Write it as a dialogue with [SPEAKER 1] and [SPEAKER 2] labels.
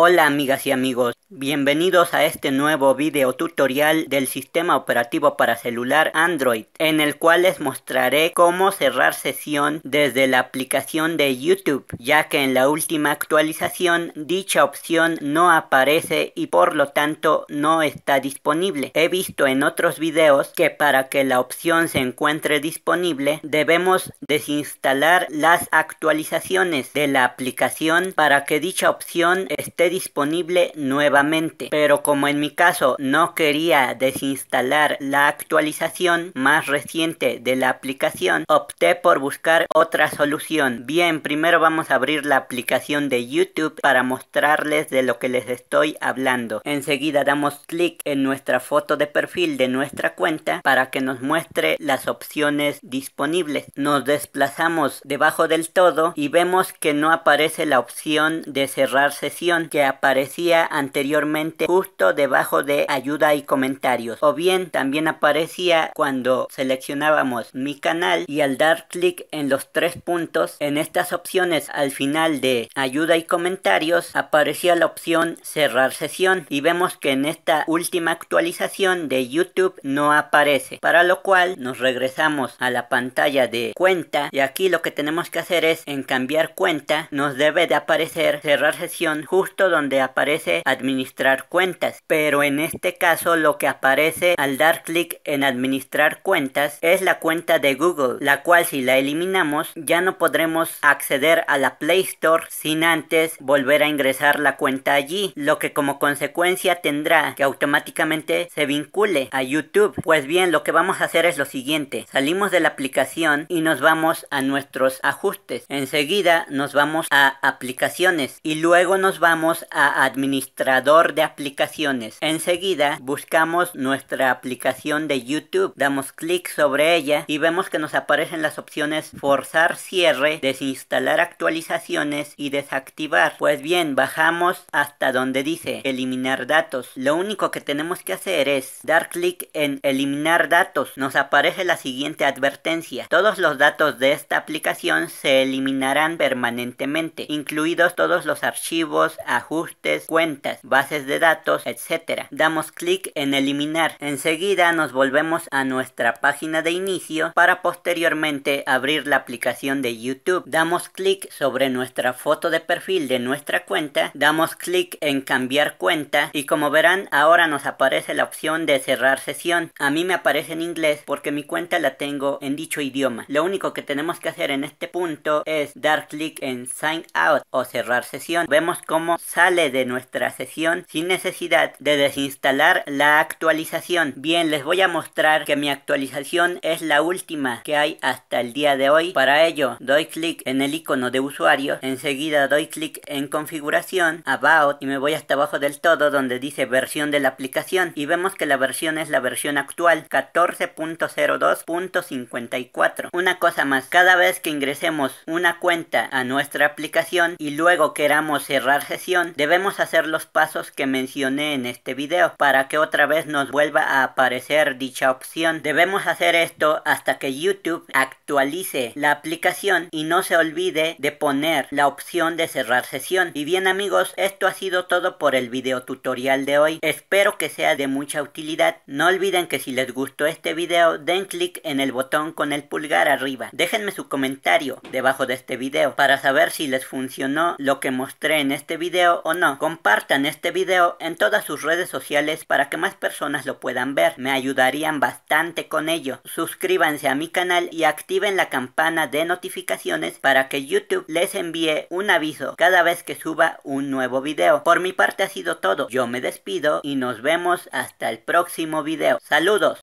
[SPEAKER 1] Hola amigas y amigos, bienvenidos a este nuevo video tutorial del sistema operativo para celular Android en el cual les mostraré cómo cerrar sesión desde la aplicación de YouTube ya que en la última actualización dicha opción no aparece y por lo tanto no está disponible. He visto en otros videos que para que la opción se encuentre disponible debemos desinstalar las actualizaciones de la aplicación para que dicha opción esté disponible nuevamente. Pero como en mi caso no quería desinstalar la actualización más reciente de la aplicación, opté por buscar otra solución. Bien, primero vamos a abrir la aplicación de YouTube para mostrarles de lo que les estoy hablando. Enseguida damos clic en nuestra foto de perfil de nuestra cuenta para que nos muestre las opciones disponibles. Nos desplazamos debajo del todo y vemos que no aparece la opción de cerrar sesión que aparecía anteriormente justo debajo de ayuda y comentarios o bien también aparecía cuando seleccionábamos mi canal y al dar clic en los tres puntos en estas opciones al final de ayuda y comentarios aparecía la opción cerrar sesión y vemos que en esta última actualización de YouTube no aparece para lo cual nos regresamos a la pantalla de cuenta y aquí lo que tenemos que hacer es en cambiar cuenta nos debe de aparecer cerrar sesión justo donde aparece administrar cuentas, pero en este caso lo que aparece al dar clic en administrar cuentas es la cuenta de Google, la cual si la eliminamos ya no podremos acceder a la Play Store sin antes volver a ingresar la cuenta allí, lo que como consecuencia tendrá que automáticamente se vincule a YouTube. Pues bien, lo que vamos a hacer es lo siguiente, salimos de la aplicación y nos vamos a nuestros ajustes, enseguida nos vamos a aplicaciones y luego nos vamos a administrador de aplicaciones. Enseguida buscamos nuestra aplicación de YouTube, damos clic sobre ella y vemos que nos aparecen las opciones forzar cierre, desinstalar actualizaciones y desactivar. Pues bien, bajamos hasta donde dice eliminar datos. Lo único que tenemos que hacer es dar clic en eliminar datos. Nos aparece la siguiente advertencia. Todos los datos de esta aplicación se eliminarán permanentemente, incluidos todos los archivos, ajustes, cuentas, bases de datos, etcétera. Damos clic en eliminar. Enseguida nos volvemos a nuestra página de inicio para posteriormente abrir la aplicación de YouTube. Damos clic sobre nuestra foto de perfil de nuestra cuenta, damos clic en cambiar cuenta y como verán ahora nos aparece la opción de cerrar sesión. A mí me aparece en inglés porque mi cuenta la tengo en dicho idioma. Lo único que tenemos que hacer en este punto es dar clic en sign out o cerrar sesión. Vemos cómo sale de nuestra sesión sin necesidad de desinstalar la actualización. Bien, les voy a mostrar que mi actualización es la última que hay hasta el día de hoy. Para ello, doy clic en el icono de usuario, enseguida doy clic en configuración, about y me voy hasta abajo del todo donde dice versión de la aplicación y vemos que la versión es la versión actual 14.02.54. Una cosa más, cada vez que ingresemos una cuenta a nuestra aplicación y luego queramos cerrar sesión, debemos hacer los pasos que mencioné en este video para que otra vez nos vuelva a aparecer dicha opción. Debemos hacer esto hasta que YouTube actualice la aplicación y no se olvide de poner la opción de cerrar sesión. Y bien amigos, esto ha sido todo por el video tutorial de hoy. Espero que sea de mucha utilidad. No olviden que si les gustó este video den clic en el botón con el pulgar arriba. Déjenme su comentario debajo de este video para saber si les funcionó lo que mostré en este video o no. Compartan este video en todas sus redes sociales para que más personas lo puedan ver. Me ayudarían bastante con ello. Suscríbanse a mi canal y activen la campana de notificaciones para que YouTube les envíe un aviso cada vez que suba un nuevo video. Por mi parte ha sido todo. Yo me despido y nos vemos hasta el próximo video. Saludos.